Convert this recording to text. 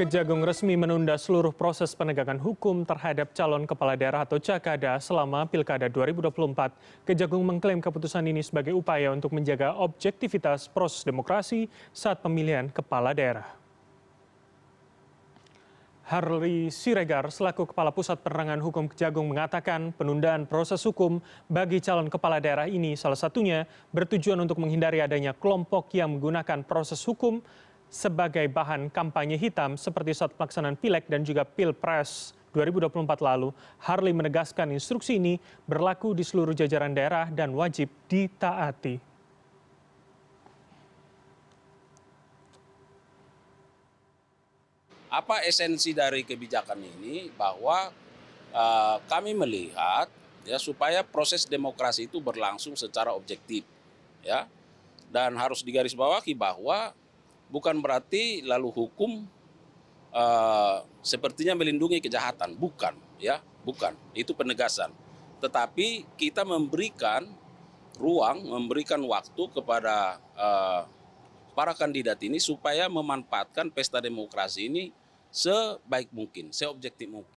Kejagung resmi menunda seluruh proses penegakan hukum terhadap calon kepala daerah atau Cakada selama Pilkada 2024. Kejagung mengklaim keputusan ini sebagai upaya untuk menjaga objektivitas proses demokrasi saat pemilihan kepala daerah. Harley Siregar selaku Kepala Pusat Penerangan Hukum Kejagung mengatakan penundaan proses hukum bagi calon kepala daerah ini salah satunya bertujuan untuk menghindari adanya kelompok yang menggunakan proses hukum sebagai bahan kampanye hitam seperti saat pelaksanaan pileg dan juga pilpres 2024 lalu. Harley menegaskan instruksi ini berlaku di seluruh jajaran daerah dan wajib ditaati. Apa esensi dari kebijakan ini bahwa uh, kami melihat ya supaya proses demokrasi itu berlangsung secara objektif ya dan harus digarisbawahi bahwa bukan berarti lalu hukum uh, sepertinya melindungi kejahatan, bukan, ya, bukan. Itu penegasan. Tetapi kita memberikan ruang, memberikan waktu kepada uh, para kandidat ini supaya memanfaatkan pesta demokrasi ini sebaik mungkin, seobjektif mungkin.